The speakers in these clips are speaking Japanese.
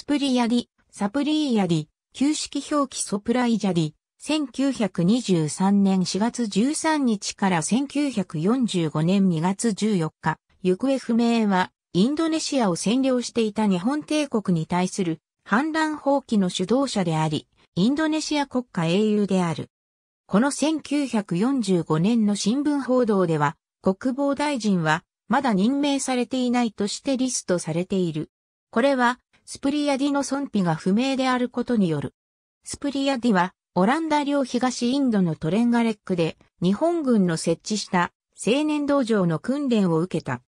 スプリヤディ、サプリーヤディ、旧式表記ソプライジャディ、1923年4月13日から1945年2月14日、行方不明は、インドネシアを占領していた日本帝国に対する反乱放棄の主導者であり、インドネシア国家英雄である。この1945年の新聞報道では、国防大臣はまだ任命されていないとしてリストされている。これはスプリアディの存否が不明であることによる。スプリアディは、オランダ領東インドのトレンガレックで、日本軍の設置した青年道場の訓練を受けた。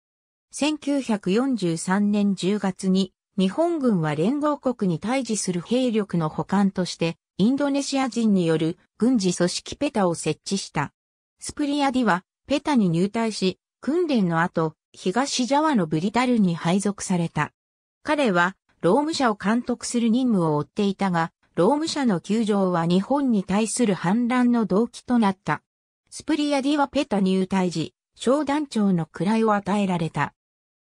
1943年10月に、日本軍は連合国に対峙する兵力の補完として、インドネシア人による軍事組織ペタを設置した。スプリアディは、ペタに入隊し、訓練の後、東ジャワのブリタルに配属された。彼は、労務者を監督する任務を負っていたが、労務者の窮状は日本に対する反乱の動機となった。スプリアディはペタ入隊時、小団長の位を与えられた。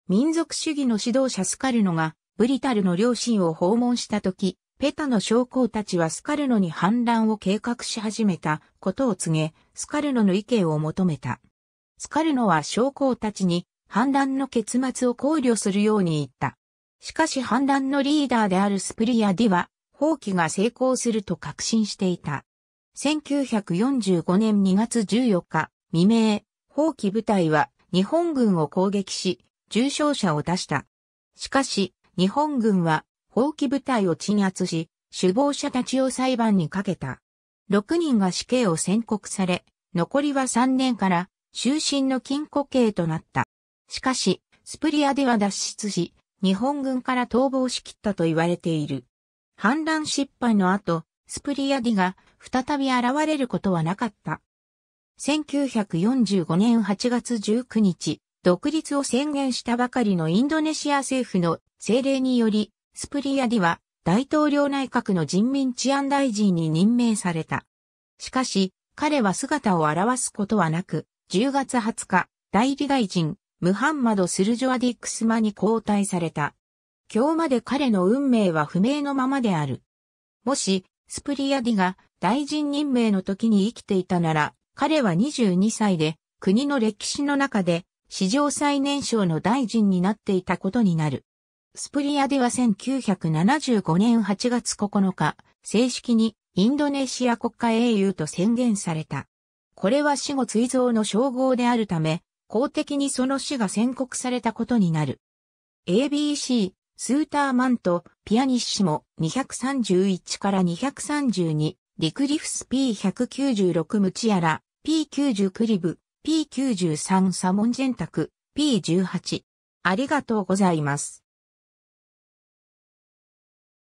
民族主義の指導者スカルノが、ブリタルの両親を訪問した時、ペタの将校たちはスカルノに反乱を計画し始めたことを告げ、スカルノの意見を求めた。スカルノは将校たちに反乱の結末を考慮するように言った。しかし反乱のリーダーであるスプリアディは、放棄が成功すると確信していた。1945年2月14日、未明、放棄部隊は日本軍を攻撃し、重傷者を出した。しかし、日本軍は放棄部隊を鎮圧し、首謀者たちを裁判にかけた。6人が死刑を宣告され、残りは3年から終身の禁錮刑となった。しかし、スプリアでは脱出し、日本軍から逃亡しきったと言われている。反乱失敗の後、スプリアディが再び現れることはなかった。1945年8月19日、独立を宣言したばかりのインドネシア政府の政令により、スプリアディは大統領内閣の人民治安大臣に任命された。しかし、彼は姿を現すことはなく、10月20日、代理大臣、ムハンマド・スルジョアディックスマに交代された。今日まで彼の運命は不明のままである。もし、スプリアディが大臣任命の時に生きていたなら、彼は22歳で、国の歴史の中で、史上最年少の大臣になっていたことになる。スプリアディは1975年8月9日、正式にインドネシア国家英雄と宣言された。これは死後追贈の称号であるため、公的にその死が宣告されたことになる。ABC、スーターマンとピアニッシモ231から232、リクリフス P196 ムチアラ、P90 クリブ、P93 サモンジェンタク、P18。ありがとうございます。